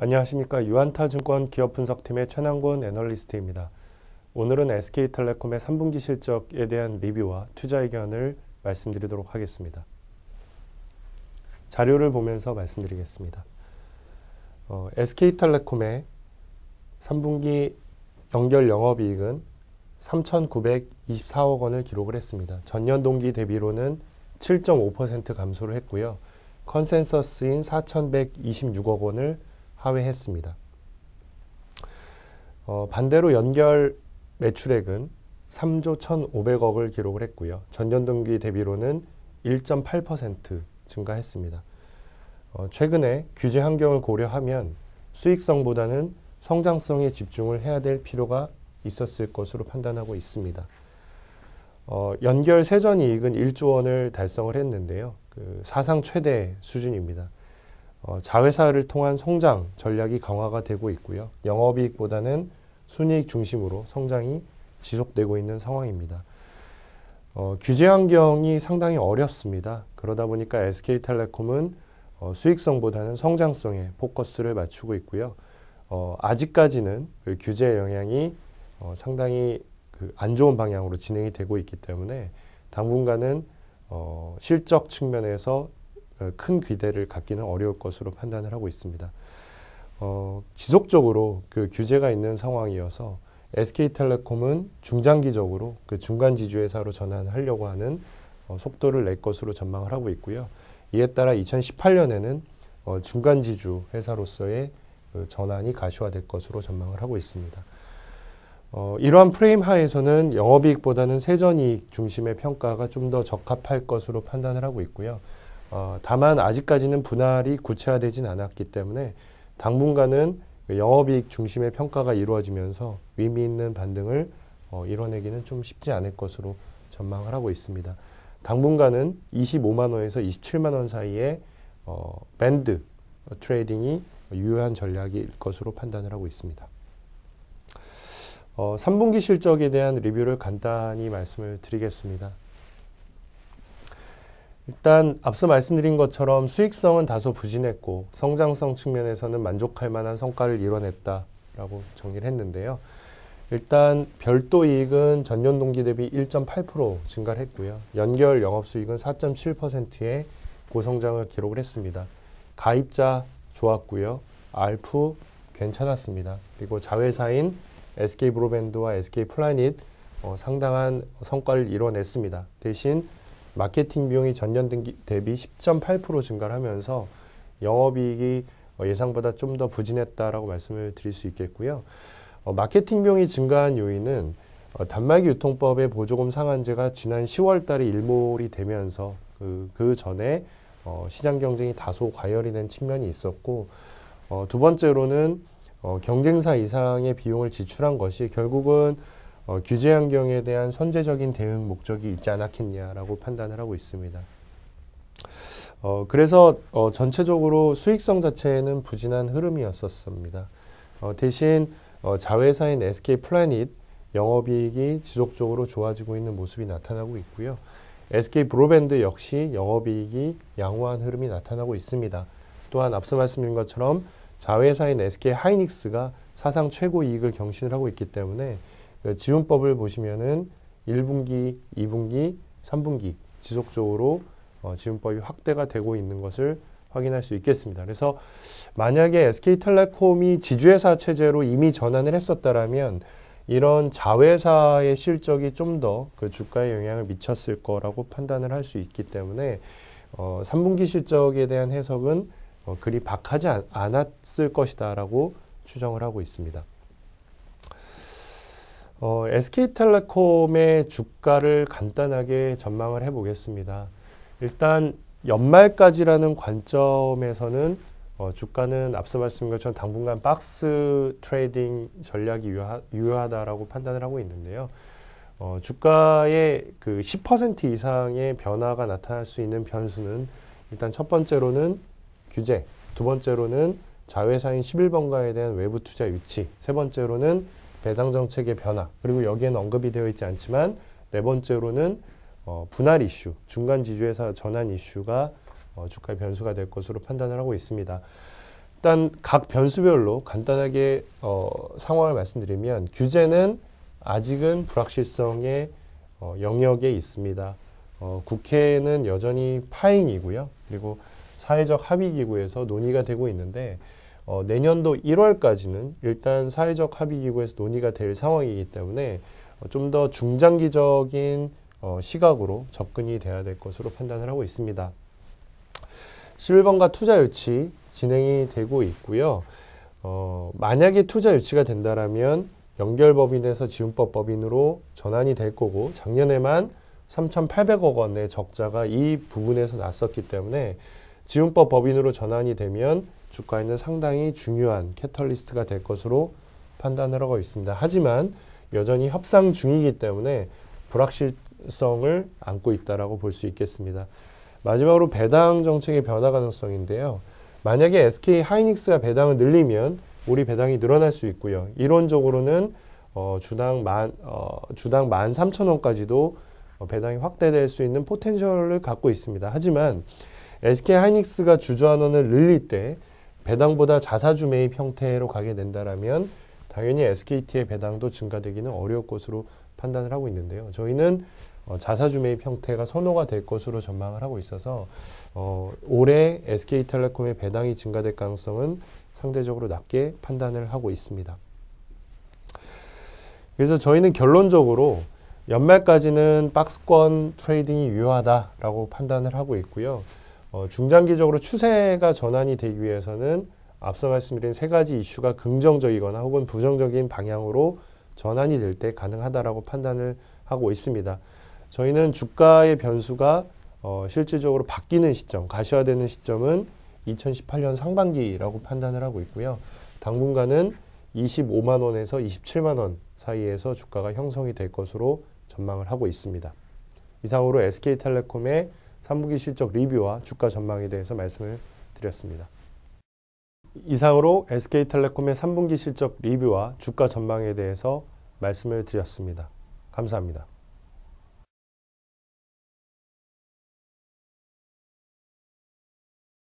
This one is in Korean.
안녕하십니까. 유한타증권 기업분석팀의 최남곤 애널리스트입니다. 오늘은 SK텔레콤의 3분기 실적에 대한 리뷰와 투자 의견을 말씀드리도록 하겠습니다. 자료를 보면서 말씀드리겠습니다. 어, SK텔레콤의 3분기 연결 영업이익은 3,924억 원을 기록을 했습니다. 전년 동기 대비로는 7.5% 감소를 했고요. 컨센서스인 4,126억 원을 하회했습니다. 어, 반대로 연결 매출액은 3조 1,500억을 기록을 했고요. 전년 동기 대비로는 1.8% 증가했습니다. 어, 최근에 규제 환경을 고려하면 수익성보다는 성장성에 집중을 해야 될 필요가 있었을 것으로 판단하고 있습니다. 어, 연결 세전 이익은 1조 원을 달성을 했는데요. 그 사상 최대 수준입니다. 어, 자회사를 통한 성장 전략이 강화가 되고 있고요. 영업이익보다는 순이익 중심으로 성장이 지속되고 있는 상황입니다. 어, 규제 환경이 상당히 어렵습니다. 그러다 보니까 SK텔레콤은 어, 수익성보다는 성장성에 포커스를 맞추고 있고요. 어, 아직까지는 그 규제의 영향이 어, 상당히 그안 좋은 방향으로 진행이 되고 있기 때문에 당분간은 어, 실적 측면에서 어, 큰 기대를 갖기는 어려울 것으로 판단을 하고 있습니다. 어, 지속적으로 그 규제가 있는 상황이어서 SK텔레콤은 중장기적으로 그 중간 지주 회사로 전환하려고 하는 어, 속도를 낼 것으로 전망을 하고 있고요. 이에 따라 2018년에는 어, 중간 지주 회사로서의 그 전환이 가시화될 것으로 전망을 하고 있습니다. 어, 이러한 프레임 하에서는 영업이익보다는 세전이익 중심의 평가가 좀 더 적합할 것으로 판단을 하고 있고요. 어, 다만 아직까지는 분할이 구체화되진 않았기 때문에 당분간은 그 영업이익 중심의 평가가 이루어지면서 의미 있는 반등을 어, 이뤄내기는 좀 쉽지 않을 것으로 전망을 하고 있습니다. 당분간은 25만 원에서 27만 원 사이에 어, 밴드 트레이딩이 유효한 전략일 것으로 판단을 하고 있습니다. 어, 3분기 실적에 대한 리뷰를 간단히 말씀을 드리겠습니다. 일단 앞서 말씀드린 것처럼 수익성은 다소 부진했고 성장성 측면에서는 만족할 만한 성과를 이뤄냈다라고 정리를 했는데요. 일단 별도 이익은 전년 동기 대비 1.8% 증가를 했고요. 연결 영업 수익은 4.7%의 고성장을 기록을 했습니다. 가입자 좋았고요. 알프 괜찮았습니다. 그리고 자회사인 SK 브로밴드와 SK 플라닛 어, 상당한 성과를 이뤄냈습니다. 대신 마케팅 비용이 전년 대비 10.8% 증가를 하면서 영업이익이 어, 예상보다 좀 더 부진했다라고 말씀을 드릴 수 있겠고요. 어, 마케팅 비용이 증가한 요인은 어, 단말기 유통법의 보조금 상한제가 지난 10월 달에 일몰이 되면서 그, 그 전에 어, 시장 경쟁이 다소 과열이 된 측면이 있었고 어, 두 번째로는 어, 경쟁사 이상의 비용을 지출한 것이 결국은 어, 규제 환경에 대한 선제적인 대응 목적이 있지 않았겠냐라고 판단을 하고 있습니다. 어, 그래서 어, 전체적으로 수익성 자체는 부진한 흐름이었었습니다. 어, 대신 어, 자회사인 SK 플래닛 영업이익이 지속적으로 좋아지고 있는 모습이 나타나고 있고요. SK 브로밴드 역시 영업이익이 양호한 흐름이 나타나고 있습니다. 또한 앞서 말씀드린 것처럼 자회사인 SK 하이닉스가 사상 최고 이익을 경신을 하고 있기 때문에 그 지원법을 보시면은 1분기, 2분기, 3분기 지속적으로 어, 지원법이 확대가 되고 있는 것을 확인할 수 있겠습니다. 그래서 만약에 SK텔레콤이 지주회사 체제로 이미 전환을 했었다면 이런 자회사의 실적이 좀 더 그 주가에 영향을 미쳤을 거라고 판단을 할 수 있기 때문에 어, 3분기 실적에 대한 해석은 어, 그리 박하지 않, 않았을 것이다라고 추정을 하고 있습니다. 어, SK텔레콤의 주가를 간단하게 전망을 해보겠습니다. 일단 연말까지라는 관점에서는 어, 주가는 앞서 말씀드린 것처럼 당분간 박스 트레이딩 전략이 유하 유효하다라고 판단을 하고 있는데요. 어, 주가의 그 10% 이상의 변화가 나타날 수 있는 변수는 일단 첫 번째로는 규제, 두 번째로는 자회사인 11번가에 대한 외부 투자 유치, 세 번째로는 배당 정책의 변화 그리고 여기에는 언급이 되어 있지 않지만 네 번째로는 어, 분할 이슈, 중간 지주회사 전환 이슈가 어, 주가의 변수가 될 것으로 판단을 하고 있습니다. 일단 각 변수별로 간단하게 어, 상황을 말씀드리면 규제는 아직은 불확실성의 어, 영역에 있습니다. 어, 국회는 여전히 파행이고요. 그리고 사회적 합의기구에서 논의가 되고 있는데 어, 내년도 1월까지는 일단 사회적 합의기구에서 논의가 될 상황이기 때문에 어, 좀더 중장기적인 어, 시각으로 접근이 돼야 될 것으로 판단을 하고 있습니다. 11번가 투자 유치 진행이 되고 있고요. 어, 만약에 투자 유치가 된다라면 연결법인에서 지분법 법인으로 전환이 될 거고 작년에만 3,800억 원의 적자가 이 부분에서 났었기 때문에 지분법 법인으로 전환이 되면 주가에는 상당히 중요한 캐털리스트가 될 것으로 판단을 하고 있습니다. 하지만 여전히 협상 중이기 때문에 불확실성을 안고 있다라고 볼 수 있겠습니다. 마지막으로 배당 정책의 변화 가능성인데요. 만약에 SK 하이닉스가 배당을 늘리면 우리 배당이 늘어날 수 있고요. 이론적으로는 어, 주당 만 어, 주당 만 삼천 원까지도 어, 배당이 확대될 수 있는 포텐셜을 갖고 있습니다. 하지만 SK 하이닉스가 주주환원을 늘릴 때 배당보다 자사주 매입 형태로 가게 된다라면 당연히 SKT의 배당도 증가되기는 어려울 것으로 판단을 하고 있는데요. 저희는 어, 자사주 매입 형태가 선호가 될 것으로 전망을 하고 있어서 어, 올해 SK텔레콤의 배당이 증가될 가능성은 상대적으로 낮게 판단을 하고 있습니다. 그래서 저희는 결론적으로 연말까지는 박스권 트레이딩이 유효하다라고 판단을 하고 있고요. 어, 중장기적으로 추세가 전환이 되기 위해서는 앞서 말씀드린 세 가지 이슈가 긍정적이거나 혹은 부정적인 방향으로 전환이 될 때 가능하다라고 판단을 하고 있습니다. 저희는 주가의 변수가 어, 실질적으로 바뀌는 시점, 가시화되는 시점은 2018년 상반기라고 판단을 하고 있고요. 당분간은 25만 원에서 27만 원 사이에서 주가가 형성이 될 것으로 전망을 하고 있습니다. 이상으로 SK텔레콤의 3분기 실적 리뷰와 주가 전망에 대해서 말씀을 드렸습니다. 이상으로 SK텔레콤의 3분기 실적 리뷰와 주가 전망에 대해서 말씀을 드렸습니다. 감사합니다.